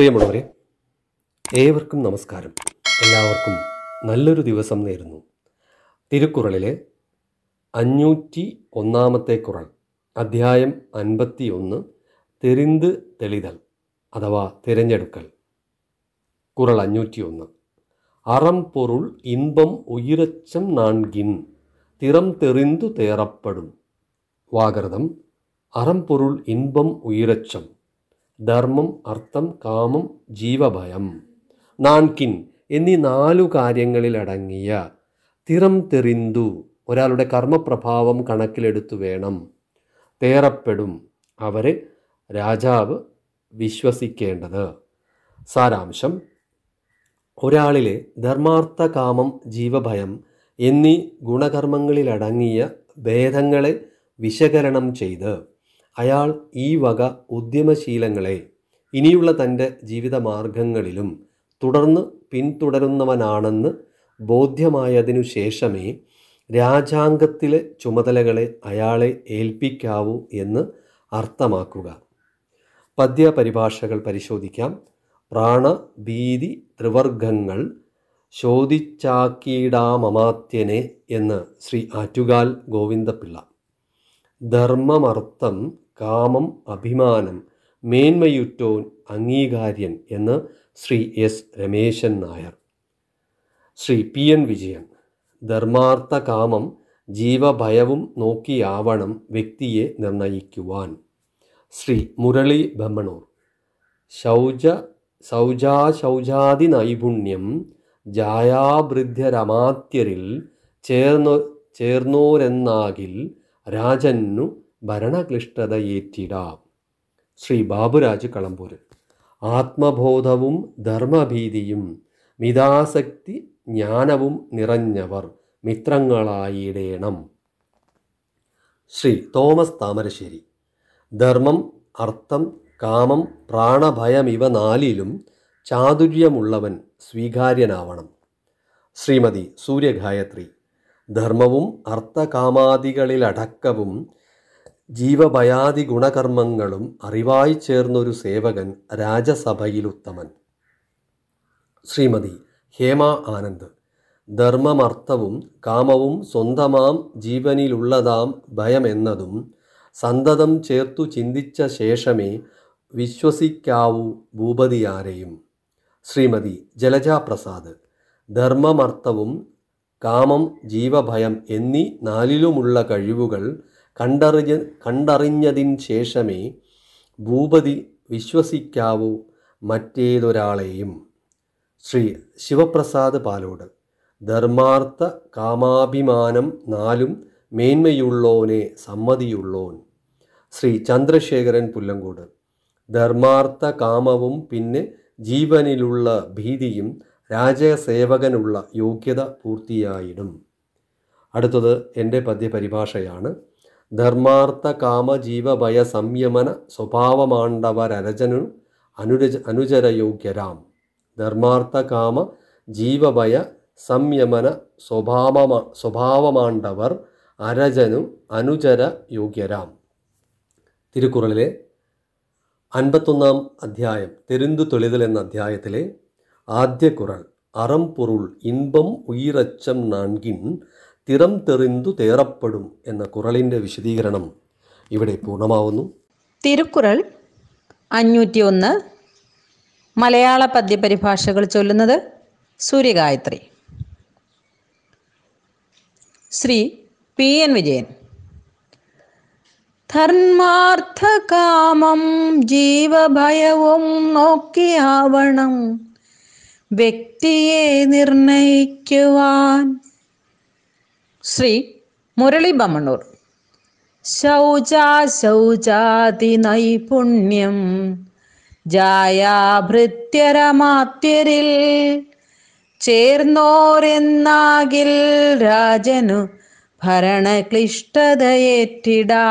പ്രിയമുള്ളവരെ ഏവർക്കും നമസ്കാരം എല്ലാവർക്കും നല്ലൊരു ദിവസം നേരുന്നു തിരുക്കുറളിലെ അഞ്ഞൂറ്റി ഒന്നാമത്തെ കുറൾ അധ്യായം അൻപത്തി ഒന്ന് തെരിന്ത് തെളിതൽ അഥവാ തിരഞ്ഞെടുക്കൽ കുറൾ അഞ്ഞൂറ്റി ഒന്ന് അറം പൊരുൾ ഇൻപം ഉയരച്ചം നാൺകിൻ തിറം തെറിന്തു തേറപ്പെടും വാകൃതം അറം പൊരുൾ ഇൻപം ഉയരച്ചം ധർമ്മം അർത്ഥം കാമം ജീവഭയം നാൻകിൻ എന്നീ നാലു കാര്യങ്ങളിലടങ്ങിയ തിറം തെറിന്തു ഒരാളുടെ കർമ്മപ്രഭാവം കണക്കിലെടുത്തു വേണം തേറപ്പെടും അവരെ രാജാവ് വിശ്വസിക്കേണ്ടത് സാരാംശം ഒരാളിലെ ധർമാർത്ഥ കാമം ജീവഭയം എന്നീ ഗുണകർമ്മങ്ങളിലടങ്ങിയ ഭേദങ്ങളെ വിശകലനം ചെയ്ത് അയാൾ ഈ വക ഉദ്യമശീലങ്ങളെ ഇനിയുള്ള തൻ്റെ മാർഗങ്ങളിലും തുടർന്ന് പിന്തുടരുന്നവനാണെന്ന് ബോധ്യമായതിനു ശേഷമേ രാജാംഗത്തിലെ ചുമതലകളെ അയാളെ ഏൽപ്പിക്കാവൂ എന്ന് അർത്ഥമാക്കുക പദ്യപരിഭാഷകൾ പരിശോധിക്കാം പ്രാണ ഭീതി ത്രിവർഗങ്ങൾ ശോധിച്ചാക്കീടാമമാത്യനെ എന്ന് ശ്രീ ആറ്റുകാൽ ഗോവിന്ദപിള്ള ധർമ്മമർത്ഥം കാമം അഭിമാനം മേന്മയുറ്റോൻ അംഗീകാര്യൻ എന്ന് Shri S Rameshan Nair Shri P N Vijayan ധർമാർത്ഥ കാമം ജീവഭയവും നോക്കിയാവണം വ്യക്തിയെ നിർണയിക്കുവാൻ ശ്രീ മുരളി ബ്രഹ്മണൂർ ശൗച ശൗചാ നൈപുണ്യം ജായാഭൃദ്യരമാത്യരിൽ ചേർന്നോ ചേർന്നോരെന്നാകിൽ രാജന്നു ഭരണക്ലിഷ്ടതയേറ്റിടാം ശ്രീ ബാബുരാജ് കളമ്പൂർ ആത്മബോധവും ധർമ്മഭീതിയും മിതാസക്തി ജ്ഞാനവും നിറഞ്ഞവർ മിത്രങ്ങളായിടേണം ശ്രീ തോമസ് താമരശ്ശേരി ധർമ്മം അർത്ഥം കാമം പ്രാണഭയം ഇവ നാലിലും ചാതുര്യമുള്ളവൻ സ്വീകാര്യനാവണം ശ്രീമതി സൂര്യഗായത്രി ധർമ്മവും അർത്ഥകാമാദികളിലടക്കവും ജീവഭയാദി ഗുണകർമ്മങ്ങളും അറിവായി ചേർന്നൊരു സേവകൻ രാജസഭയിൽ ഉത്തമൻ ശ്രീമതി ഹേമ ആനന്ദ് ധർമ്മമർത്ഥവും കാമവും സ്വന്തമാം ജീവനിലുള്ളതാം ഭയമെന്നതും സന്തതം ചേർത്തു ചിന്തിച്ച ശേഷമേ വിശ്വസിക്കാവൂ ഭൂപതിയാരെയും ശ്രീമതി ജലജാപ്രസാദ് ധർമ്മമർത്ഥവും കാമം ജീവഭയം എന്നീ നാലിലുമുള്ള കഴിവുകൾ കണ്ടറിഞ്ഞ കണ്ടറിഞ്ഞതിന് ശേഷമേ ഭൂപതി വിശ്വസിക്കാവൂ മറ്റേതൊരാളെയും ശ്രീ ശിവപ്രസാദ് പാലോട് ധർമാർത്ഥ കാമാഭിമാനം നാലും മേന്മയുള്ളോനെ സമ്മതിയുള്ളോൻ ശ്രീ ചന്ദ്രശേഖരൻ പുല്ലങ്കോട് ധർമാർത്ഥ കാമവും പിന്നെ ജീവനിലുള്ള ഭീതിയും രാജസേവകനുള്ള യോഗ്യത പൂർത്തിയായിടും അടുത്തത് എൻ്റെ പദ്യപരിഭാഷയാണ് ധർമാർത്ഥ ജീവഭയ സംയമന സ്വഭാവമാണ്ടവരരചനു അനുരജ അനുചരയോഗ്യരാം ധർമാർത്ഥ കാമ ജീവഭയ സംയമന സ്വഭാവ സ്വഭാവമാണ്ടവർ അരജനു അനുചര യോഗ്യരാം തിരുക്കുറളിലെ അൻപത്തൊന്നാം അധ്യായം തെരുന്തു തൊളിതൽ എന്ന അധ്യായത്തിലെ ആദ്യ കുറൾ അറംപൊരുൾ പൊരുൾ ഇൻപം ഉയിരച്ചം നാൻകിൻ തിറം തെറിന്തു തേറപ്പെടും എന്ന കുറളിൻ്റെ വിശദീകരണം ഇവിടെ പൂർണ്ണമാവുന്നു തിരുക്കുറൾ അഞ്ഞൂറ്റി ഒന്ന് മലയാള പദ്യപരിഭാഷകൾ ചൊല്ലുന്നത് സൂര്യഗായത്രി ശ്രീ പി എൻ വിജയൻ ധർമാർത്ഥകാമം ജീവഭയവും നോക്കിയാവണം വ്യക്തിയെ നിർണയിക്കുവാൻ ശ്രീ മുരളി ബമ്മണൂർ ശൗചാശൗചാതി നൈപുണ്യം ജായാഭൃത്യരമാത്യരിൽ ചേർന്നോരെന്നാകിൽ രാജനു ഭരണക്ലിഷ്ടതയേറ്റിടാ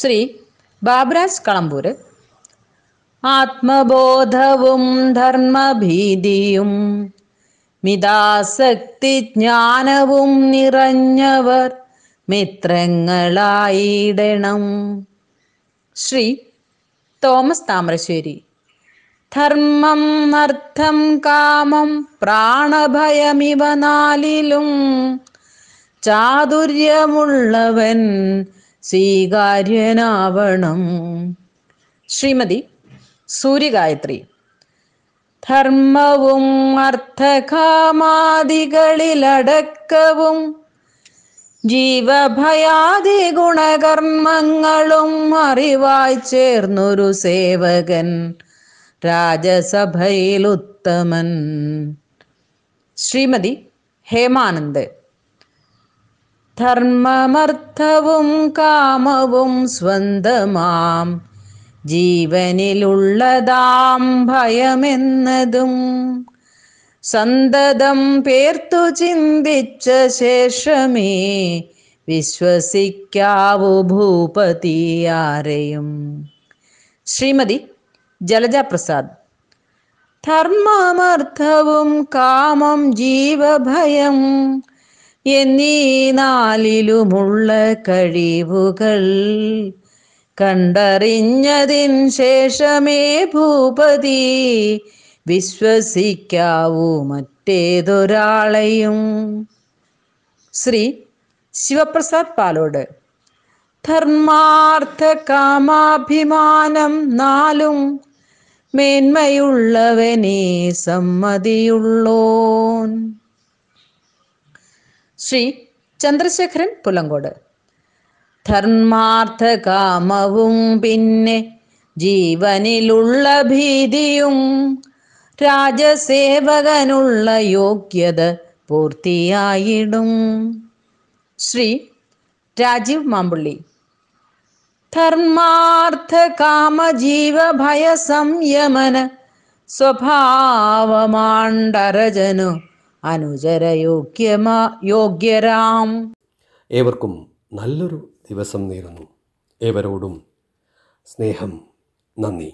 ശ്രീ ബാബ്രാസ് കളമ്പൂര് ആത്മബോധവും ധർമ്മഭീതിയും മിതാസക്തി ജ്ഞാനവും നിറഞ്ഞവർ മിത്രങ്ങളായിടണം ശ്രീ തോമസ് താമരശ്ശേരി ധർമ്മം അർത്ഥം കാമം പ്രാണഭയമിവ നാലിലും ചാതുര്യമുള്ളവൻ സ്വീകാര്യനാവണം ശ്രീമതി സൂര്യഗായത്രി ധർമ്മവും അർത്ഥകാമാദികളിലടക്കവും ജീവഭയാദി ഗുണകർമ്മങ്ങളും അറിവായി ചേർന്നൊരു സേവകൻ രാജസഭയിൽ ഉത്തമൻ ശ്രീമതി ഹേമാനന്ദ് ധർമ്മമർത്ഥവും കാമവും സ്വന്തമാം ജീവനിലുള്ളതാം ഭയമെന്നതും സന്തതം പേർത്തു ചിന്തിച്ച ശേഷമേ വിശ്വസിക്കാവു ഭൂപതിയാരെയും ശ്രീമതി ജലജ പ്രസാദ് ധർമ്മമർത്ഥവും കാമം ജീവഭയം എന്നീ നാലിലുമുള്ള കഴിവുകൾ കണ്ടറിഞ്ഞതിൻ ശേഷമേ ഭൂപതി വിശ്വസിക്കാവൂ മറ്റേതൊരാളെയും ശ്രീ ശിവപ്രസാദ് പാലോട് ധർമാർത്ഥ കാമാഭിമാനം നാലും മേന്മയുള്ളവനെ സമ്മതിയുള്ളോൻ ശ്രീ ചന്ദ്രശേഖരൻ പുലങ്കോട് ധർമാർത്ഥ കാമവും പിന്നെ ജീവനിലുള്ള ഭീതിയും രാജസേവകനുള്ള യോഗ്യത പൂർത്തിയായിടും ശ്രീ രാജീവ് മാമ്പുള്ളി ധർമാർത്ഥ ഭയ സംയമന സ്വഭാവമാണ്ടരജനു യോഗ്യമാ യോഗ്യരാം ഏവർക്കും നല്ലൊരു ദിവസം നേരുന്നു ഏവരോടും സ്നേഹം നന്ദി